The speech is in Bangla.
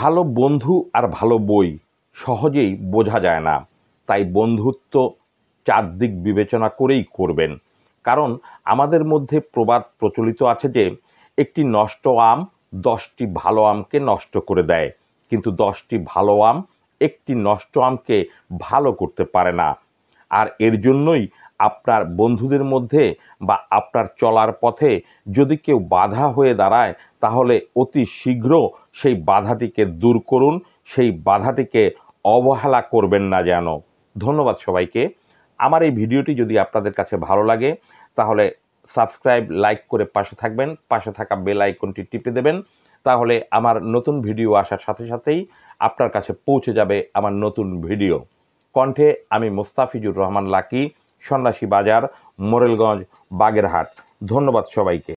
ভালো বন্ধু আর ভালো বই সহজেই বোঝা যায় না তাই বন্ধুত্ব চারদিক বিবেচনা করেই করবেন কারণ আমাদের মধ্যে প্রবাদ প্রচলিত আছে যে একটি নষ্ট আম দশটি ভালো আমকে নষ্ট করে দেয় কিন্তু দশটি ভালো আম একটি নষ্ট আমকে ভালো করতে পারে না আর এর জন্যই আপনার বন্ধুদের মধ্যে বা আপনার চলার পথে যদি কেউ বাধা হয়ে দাঁড়ায় তাহলে অতি শীঘ্র সেই বাধাটিকে দূর করুন সেই বাধাটিকে অবহেলা করবেন না যেন ধন্যবাদ সবাইকে আমার এই ভিডিওটি যদি আপনাদের কাছে ভালো লাগে তাহলে সাবস্ক্রাইব লাইক করে পাশে থাকবেন পাশে থাকা বেল আইকনটি টিপে দেবেন তাহলে আমার নতুন ভিডিও আসার সাথে সাথেই আপনার কাছে পৌঁছে যাবে আমার নতুন ভিডিও কণ্ঠে আমি মোস্তাফিজুর রহমান লাকি সন্ন্যাসী বাজার মোরেলগঞ্জ বাগেরহাট ধন্যবাদ সবাইকে